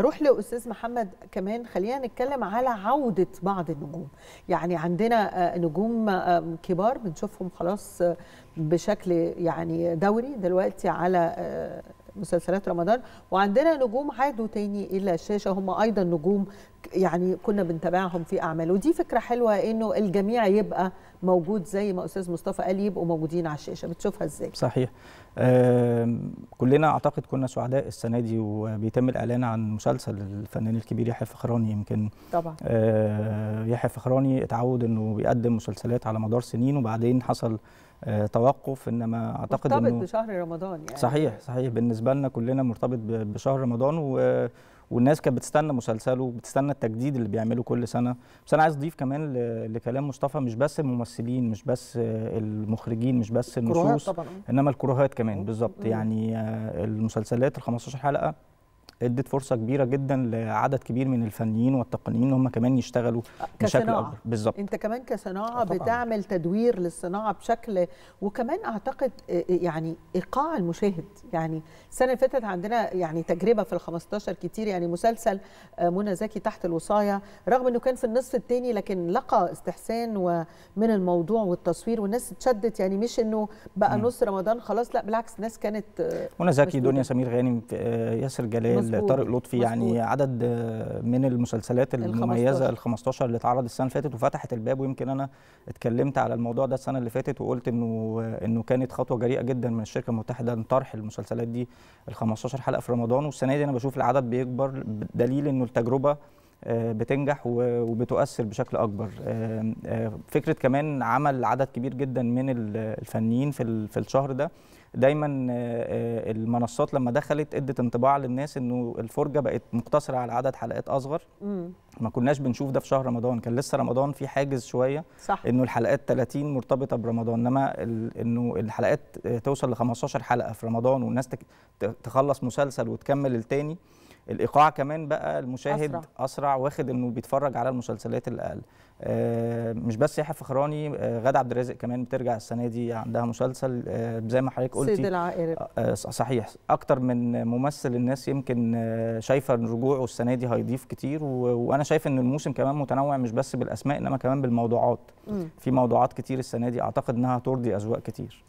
اروح لاستاذ محمد كمان خلينا نتكلم على عوده بعض النجوم يعني عندنا آه، نجوم كبار بنشوفهم خلاص آه، بشكل يعني دوري دلوقتي على آه، مسلسلات رمضان وعندنا نجوم عادوا تاني الى الشاشه هم ايضا نجوم يعني كنا بنتابعهم في اعمال ودي فكره حلوه انه الجميع يبقى موجود زي ما استاذ مصطفى قال يبقوا موجودين على الشاشه بتشوفها ازاي صحيح آه كلنا اعتقد كنا سعداء السنه دي وبيتم الاعلان عن مسلسل الفنان الكبير يحيى فخراني يمكن طبعا آه يحيى فخراني اتعود انه بيقدم مسلسلات على مدار سنين وبعدين حصل آه توقف انما اعتقد انه مرتبط بشهر رمضان يعني صحيح صحيح بالنسبه لنا كلنا مرتبط بشهر رمضان و والناس كانت بتستنى مسلسله بتستنى التجديد اللي بيعمله كل سنه بس انا عايز اضيف كمان لكلام مصطفى مش بس الممثلين مش بس المخرجين مش بس النصوص انما الكروهات كمان بالظبط يعني آه، المسلسلات ال 15 حلقه ادت فرصه كبيره جدا لعدد كبير من الفنيين والتقنيين هم كمان يشتغلوا بشكل اكبر بالظبط انت كمان كصناعه آه، بتعمل تدوير للصناعه بشكل وكمان اعتقد آه، آه، يعني ايقاع المشاهد يعني السنه اللي فاتت عندنا يعني تجربه في ال 15 كتير يعني مسلسل منى زكي تحت الوصايه رغم انه كان في النصف الثاني لكن لقى استحسان ومن الموضوع والتصوير والناس اتشدت يعني مش انه بقى نص رمضان خلاص لا بالعكس الناس كانت منى زكي دنيا سمير غانم ياسر جلال لطارق لطفي مزبوط. يعني عدد من المسلسلات المميزه ال 15 اللي اتعرض السنه اللي فاتت وفتحت الباب ويمكن انا اتكلمت على الموضوع ده السنه اللي فاتت وقلت انه انه كانت خطوه جريئه جدا من الشركه المتحده ان طرح المسلسلات دي ال 15 حلقه في رمضان والسنه دي انا بشوف العدد بيكبر بدليل انه التجربه آه، بتنجح وبتؤثر بشكل اكبر آه، آه، فكره كمان عمل عدد كبير جدا من الفنيين في في الشهر ده دايما المنصات لما دخلت ادت انطباع للناس انه الفرجه بقت مقتصره على عدد حلقات اصغر ما كناش بنشوف ده في شهر رمضان كان لسه رمضان في حاجز شويه صح. انه الحلقات 30 مرتبطه برمضان انما انه الحلقات توصل ل 15 حلقه في رمضان والناس تخلص مسلسل وتكمل التاني الايقاع كمان بقى المشاهد اسرع, أسرع واخد انه بيتفرج على المسلسلات الاقل آه مش بس يحيى فخراني آه غاده عبد الرازق كمان بترجع السنه دي عندها مسلسل آه زي ما حضرتك قلتي سيد آه, آه، صحيح اكتر من ممثل الناس يمكن آه شايفه ان رجوعه السنه دي هيضيف كتير وانا شايف ان الموسم كمان متنوع مش بس بالاسماء انما كمان بالموضوعات م. في موضوعات كتير السنه دي اعتقد انها ترضي اذواق كتير